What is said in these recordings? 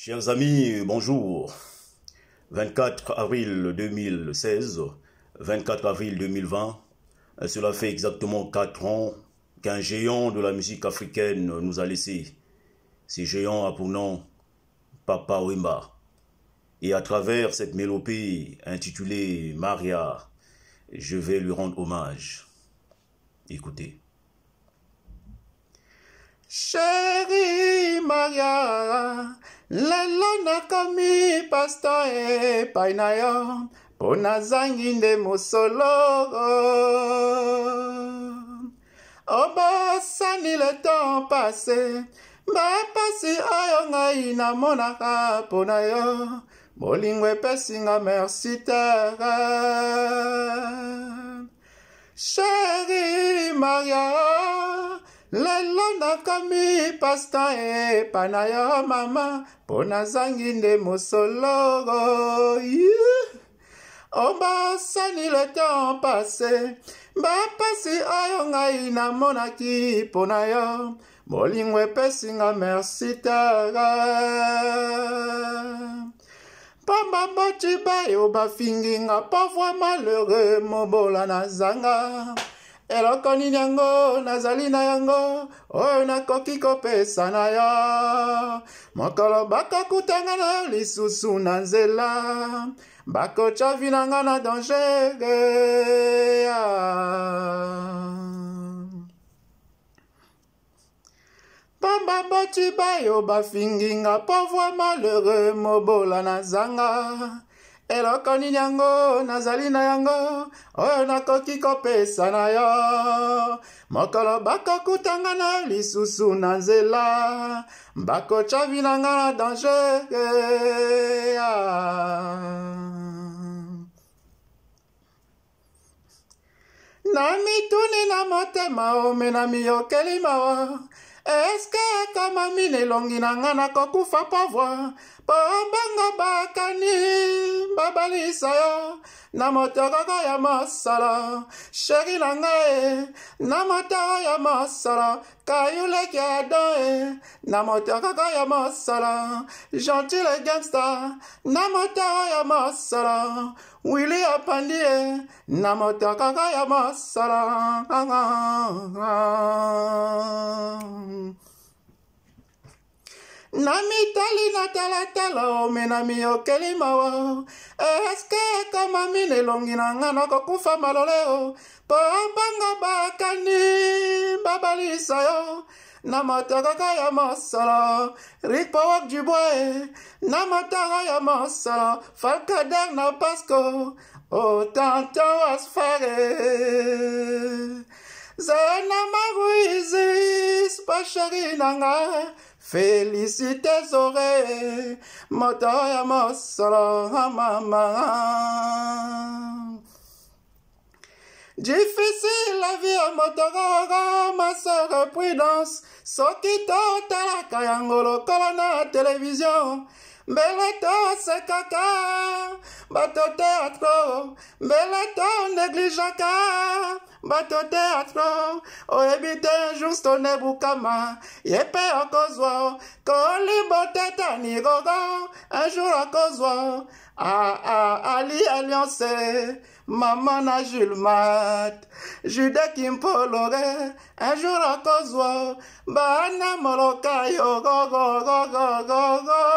Chers amis, bonjour. 24 avril 2016, 24 avril 2020, cela fait exactement 4 ans qu'un géant de la musique africaine nous a laissé. Ce géant a pour nom Papa Wemba. Et à travers cette mélopée intitulée Maria, je vais lui rendre hommage. Écoutez. Chérie Maria, lelo nakomi pasto epai na yo mpo nazangi nde mosolo obosani le temps pase bapasi oyo ngai namonaka mpo na yo bolingo epesinga merci tere sheri maria nakomi pasta epa na yo mama mpo nazangi nde mosologo ombasani le temps pase bapasi oyo ngai namonaki mpo na yo molingo epesinga merci tara pamba boti bayo bafinginga po vraimen lheureux mobola na zanga eloko nini yango nazali na yango oyo nakoki kopesa na yo mokolo bakokutanga na lisusu na nzela bakotyavi na nga na dangere pamba boti bayo bafinginga po voi malheureux mobola na zanga eloko nini yango nazali na yango oyo nakoki kopesa na yo mokolo bakokutanga na lisusu na nzela bakotyavi na nga na danger ah. na mituni na motema ome na miyokeli mawa eske ekomami nelongi na nga nakokufa pavoi mpo bongo bakani babalisa yo na moto kaka ya mosolo sheri na ngai na moto ya mosolo kayuleki adoe na moto kaka ya mosolo gentile gangsta na moto ya mosolo wili apandie na moto kaka ya mosolo na mitali na talatala ome na miyokeli mawa eh, eske ekomami na elongi na ngai nakokufa malole o mpo mbongo bakani babalisa yo na motokoko ya mosolo ripowok duboe na motoko ya mosolo falkader na pasco otanton asfare zena maruizis pasheri na ngai félicité zore moto ya mosolo ya mama difficile la vie ya motokaka masere prudence soki totalaka yango lokola na televizio mbele tosekaka bato te atro mbele tonegligeaka bato te atro oyebi te juste onebukama ye mpe okozwa kolibotetani gogo un jour okozwa ali alliance mama na julmat jude kimpolore un jour okozwa bana moloka yo gogogogogogo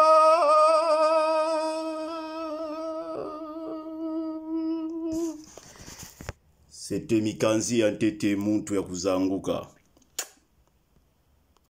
mikanzi ya ntete muntu ya kuzanguka.